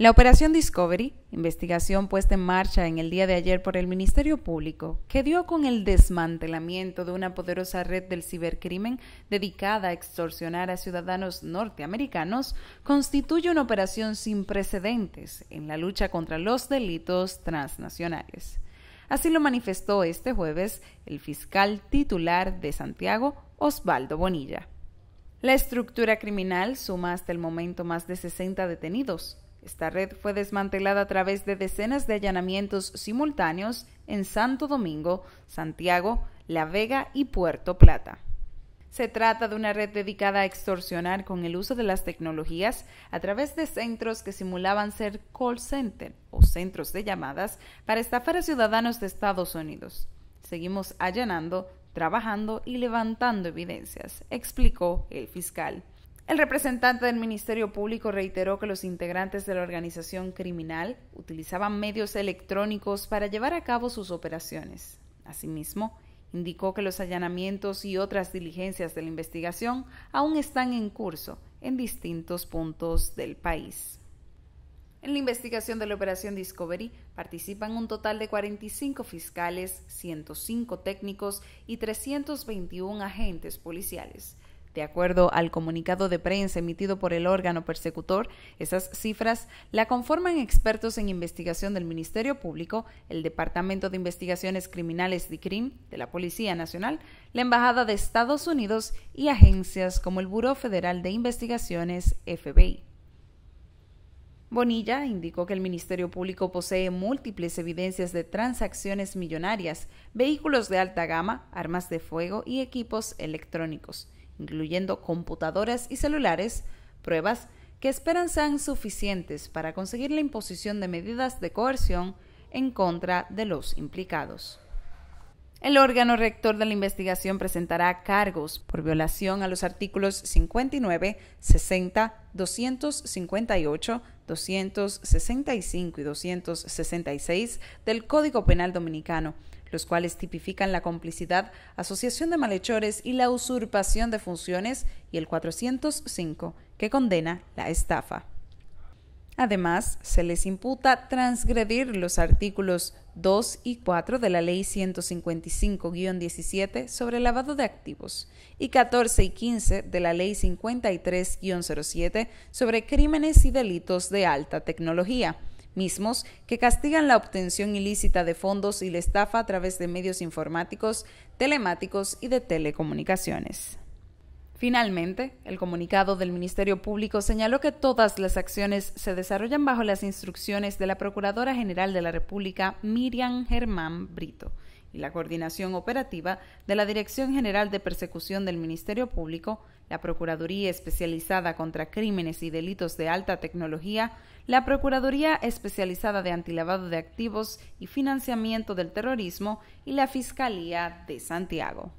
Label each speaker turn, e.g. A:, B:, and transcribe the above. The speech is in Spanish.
A: La operación Discovery, investigación puesta en marcha en el día de ayer por el Ministerio Público, que dio con el desmantelamiento de una poderosa red del cibercrimen dedicada a extorsionar a ciudadanos norteamericanos, constituye una operación sin precedentes en la lucha contra los delitos transnacionales. Así lo manifestó este jueves el fiscal titular de Santiago, Osvaldo Bonilla. La estructura criminal suma hasta el momento más de 60 detenidos, esta red fue desmantelada a través de decenas de allanamientos simultáneos en Santo Domingo, Santiago, La Vega y Puerto Plata. Se trata de una red dedicada a extorsionar con el uso de las tecnologías a través de centros que simulaban ser call center o centros de llamadas para estafar a ciudadanos de Estados Unidos. Seguimos allanando, trabajando y levantando evidencias, explicó el fiscal. El representante del Ministerio Público reiteró que los integrantes de la organización criminal utilizaban medios electrónicos para llevar a cabo sus operaciones. Asimismo, indicó que los allanamientos y otras diligencias de la investigación aún están en curso en distintos puntos del país. En la investigación de la operación Discovery participan un total de 45 fiscales, 105 técnicos y 321 agentes policiales. De acuerdo al comunicado de prensa emitido por el órgano persecutor, esas cifras la conforman expertos en investigación del Ministerio Público, el Departamento de Investigaciones Criminales de CRIM, de la Policía Nacional, la Embajada de Estados Unidos y agencias como el Buró Federal de Investigaciones, FBI. Bonilla indicó que el Ministerio Público posee múltiples evidencias de transacciones millonarias, vehículos de alta gama, armas de fuego y equipos electrónicos incluyendo computadoras y celulares, pruebas que esperan sean suficientes para conseguir la imposición de medidas de coerción en contra de los implicados. El órgano rector de la investigación presentará cargos por violación a los artículos 59, 60, 258, 265 y 266 del Código Penal Dominicano, los cuales tipifican la complicidad, asociación de malhechores y la usurpación de funciones, y el 405, que condena la estafa. Además, se les imputa transgredir los artículos 2 y 4 de la Ley 155-17 sobre lavado de activos y 14 y 15 de la Ley 53-07 sobre crímenes y delitos de alta tecnología mismos que castigan la obtención ilícita de fondos y la estafa a través de medios informáticos, telemáticos y de telecomunicaciones. Finalmente, el comunicado del Ministerio Público señaló que todas las acciones se desarrollan bajo las instrucciones de la Procuradora General de la República, Miriam Germán Brito y la coordinación operativa de la Dirección General de Persecución del Ministerio Público, la Procuraduría Especializada contra Crímenes y Delitos de Alta Tecnología, la Procuraduría Especializada de Antilavado de Activos y Financiamiento del Terrorismo y la Fiscalía de Santiago.